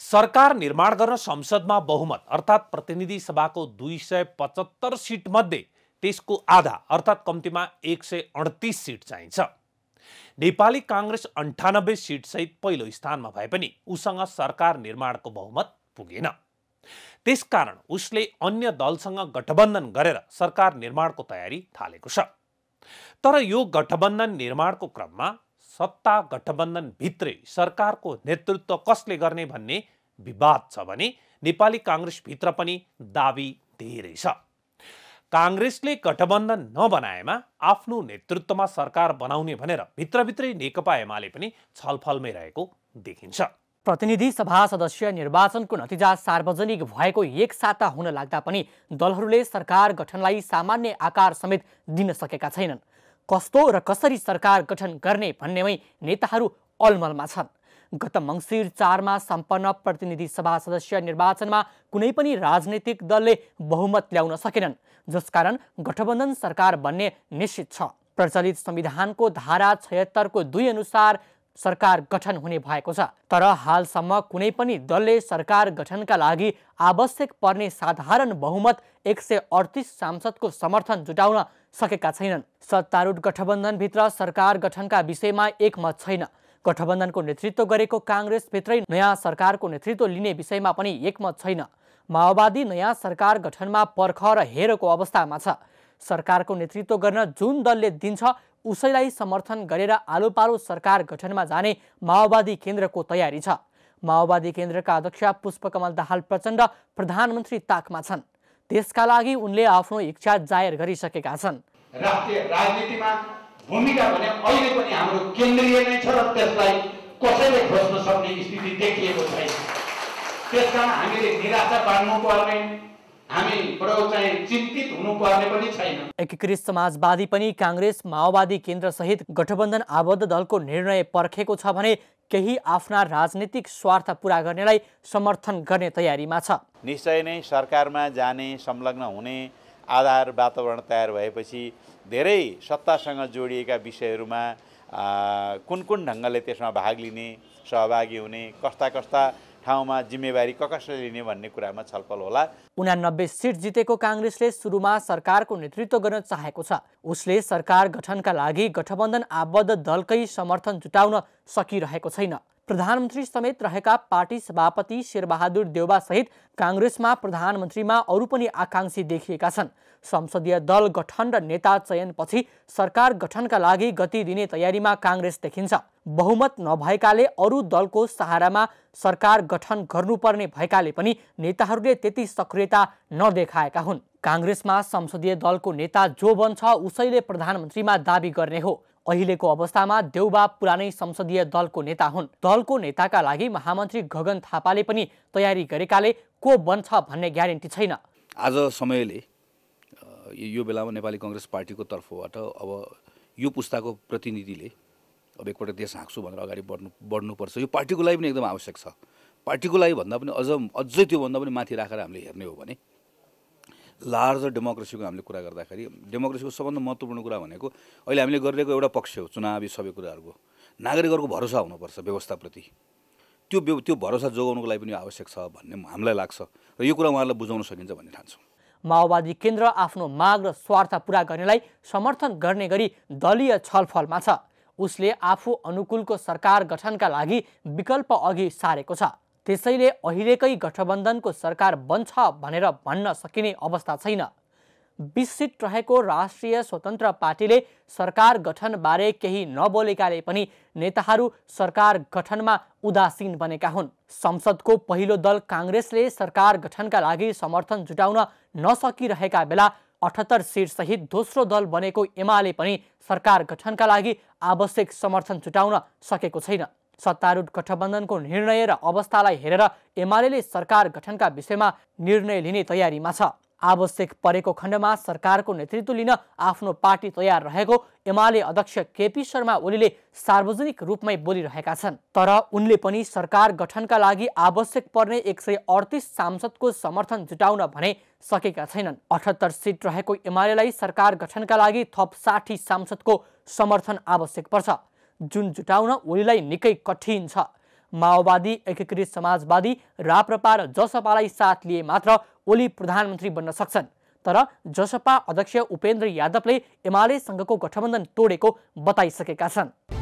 सरकार निर्माण गर्न संसदमा बहुमत अर्थात् प्रतिनिधि सभाको दुई सय पचहत्तर सिटमध्ये त्यसको आधा अर्थात् कम्तीमा एक सय अडतिस सिट चाहिन्छ नेपाली काङ्ग्रेस अन्ठानब्बे सिटसहित पहिलो स्थानमा भए पनि उसँग सरकार निर्माणको बहुमत पुगेन त्यसकारण उसले अन्य दलसँग गठबन्धन गरेर सरकार निर्माणको तयारी थालेको छ तर यो गठबन्धन निर्माणको क्रममा सत्ता गठबन्धनभित्रै सरकारको नेतृत्व कसले गर्ने भन्ने विवाद छ भने नेपाली काङ्ग्रेसभित्र पनि दावी धेरै छ काङ्ग्रेसले गठबन्धन नबनाएमा आफ्नो नेतृत्वमा सरकार बनाउने भनेर भित्रभित्रै नेकपा एमाले पनि छलफलमै रहेको देखिन्छ प्रतिनिधि सभा सदस्य निर्वाचनको नतिजा सार्वजनिक भएको एक साता हुन लाग्दा पनि दलहरूले सरकार गठनलाई सामान्य आकार समेत दिन सकेका छैनन् कस्तो र कसरी सरकार गठन गर्ने भन्नेमै नेताहरू अलमलमा छन् गत मङ्सिर चारमा सम्पन्न प्रतिनिधि सभा सदस्य निर्वाचनमा कुनै पनि राजनैतिक दलले बहुमत ल्याउन सकेनन् जसकारण गठबन्धन सरकार बन्ने निश्चित छ प्रचलित संविधानको धारा छयत्तरको दुई अनुसार सरकार गठन हुने भएको छ तर हालसम्म कुनै पनि दलले सरकार गठनका लागि आवश्यक पर्ने साधारण बहुमत एक सय अडतिस सांसदको समर्थन जुटाउन सकेका छैनन् सत्तारूढ गठबन्धनभित्र सरकार गठनका विषयमा एकमत छैन गठबन्धनको नेतृत्व गरेको काङ्ग्रेसभित्रै नयाँ सरकारको नेतृत्व लिने विषयमा पनि एकमत छैन माओवादी नयाँ सरकार गठनमा पर्ख र हेरको अवस्थामा छ सरकारको नेतृत्व गर्न जुन दलले दिन्छ उसैलाई समर्थन गरेर आलोपालो सरकार गठनमा जाने माओवादी केन्द्रको तयारी छ माओवादी केन्द्रका अध्यक्ष पुष्पकमल दाहाल प्रचण्ड प्रधानमन्त्री ताकमा छन् त्यसका लागि उनले आफ्नो इच्छा जाहेर गरिसकेका छन् राष्ट्रिय राजनीतिमा भूमिका भने अहिले पनि हाम्रो केन्द्रीय नै छ र त्यसलाई कसैले खोज्न सक्ने स्थिति देखिएको छैन त्यस कारण हामीले निराशा बाँड्नुपर्ने एकीकृत समाजवादी पनि काङ्ग्रेस माओवादी केन्द्रसहित गठबन्धन आबद्ध दलको निर्णय पर्खेको छ भने केही आफ्ना राजनीतिक स्वार्थ पुरा गर्नेलाई समर्थन गर्ने तयारीमा छ निश्चय नै सरकारमा जाने संलग्न हुने आधार वातावरण तयार भएपछि धेरै सत्तासँग जोडिएका विषयहरूमा कुन कुन ढङ्गले त्यसमा भाग लिने सहभागी हुने कस्ता कस्ता ठाउँमा जिम्मेवारी ककसले लिने भन्ने कुरामा छलफल होला उनानब्बे सिट जितेको काङ्ग्रेसले सुरुमा सरकारको नेतृत्व गर्न चाहेको छ उसले सरकार गठनका लागि गठबन्धन आबद्ध दलकै समर्थन जुटाउन सकिरहेको छैन प्रधानमन्त्री समेत रहेका पार्टी सभापति शेरबहादुर सहित काङ्ग्रेसमा प्रधानमन्त्रीमा अरू पनि आकाङ्क्षी देखिएका छन् संसदीय दल गठन र नेता चयनपछि सरकार गठनका लागि गति दिने तयारीमा काङ्ग्रेस देखिन्छ बहुमत नभएकाले अरू दलको सहारामा सरकार गठन गर्नुपर्ने भएकाले पनि नेताहरूले त्यति सक्रियता नदेखाएका हुन् काङ्ग्रेसमा संसदीय दलको नेता जो बन्छ उसैले प्रधानमन्त्रीमा दावी गर्ने हो अहिलेको अवस्थामा देउबा पुरानै संसदीय दलको नेता हुन् दलको नेताका लागि महामन्त्री गगन थापाले पनि तयारी गरेकाले को बन्छ भन्ने ग्यारेन्टी छैन आज समयले यो बेलामा नेपाली कङ्ग्रेस पार्टीको तर्फबाट अब यो पुस्ताको प्रतिनिधिले अब एकपल्ट देश हाँक्छु भनेर अगाडि बढ्नु बढ्नुपर्छ यो पार्टीको लागि पनि एकदम आवश्यक छ पार्टीको लागि भन्दा पनि अझ अझै त्योभन्दा पनि माथि राखेर हामीले हेर्ने हो भने लार्जर डेमोक्रेसीको हामीले कुरा गर्दाखेरि डेमोक्रेसीको सबभन्दा महत्त्वपूर्ण कुरा भनेको अहिले हामीले गरिरहेको एउटा पक्ष हो चुनावी सबै कुराहरूको नागरिकहरूको भरोसा हुनुपर्छ व्यवस्थाप्रति त्यो त्यो भरोसा जोगाउनुको लागि पनि आवश्यक छ भन्ने हामीलाई लाग्छ र यो कुरा उहाँहरूलाई बुझाउन सकिन्छ भन्ने ठान्छौँ माओवादी केन्द्र आफ्नो माग र स्वार्थ पुरा गर्नेलाई समर्थन गर्ने गरी दलीय छलफलमा छ उसले आफू अनुकूलको सरकार गठनका लागि विकल्प अघि सारेको छ त्यसैले अहिलेकै गठबन्धनको सरकार बन्छ भनेर भन्न सकिने अवस्था छैन बिस सिट रहेको राष्ट्रिय स्वतन्त्र पार्टीले सरकार गठनबारे केही नबोलेकाले पनि नेताहरू सरकार गठनमा उदासीन बनेका हुन् संसदको पहिलो दल काङ्ग्रेसले सरकार गठनका लागि समर्थन जुटाउन नसकिरहेका बेला अठहत्तर सिटसहित दोस्रो दल बनेको एमाले पनि सरकार गठनका लागि आवश्यक समर्थन जुटाउन सकेको छैन सत्तारूढ गठबन्धनको निर्णय र अवस्थालाई हेरेर एमाले सरकार गठनका विषयमा निर्णय लिने तयारीमा छ आवश्यक परेको खण्डमा सरकारको नेतृत्व लिन आफ्नो पार्टी तयार रहेको एमाले अध्यक्ष केपी शर्मा ओलीले सार्वजनिक रूपमै बोलिरहेका छन् तर उनले पनि सरकार गठनका लागि आवश्यक पर्ने एक सय अडतिस सांसदको समर्थन जुटाउन भने सकेका छैनन् अठहत्तर सिट रहेको एमालेलाई सरकार गठनका लागि थप साठी सांसदको समर्थन आवश्यक पर्छ जुन जुटाउन ओलीलाई निकै कठिन छ माओवादी एकीकृत समाजवादी राप्रपा र जसपालाई साथ लिए मात्र ओली प्रधानमन्त्री बन्न सक्छन् तर जसपा अध्यक्ष उपेन्द्र यादवले एमालेसँगको गठबन्धन तोडेको बताइसकेका छन्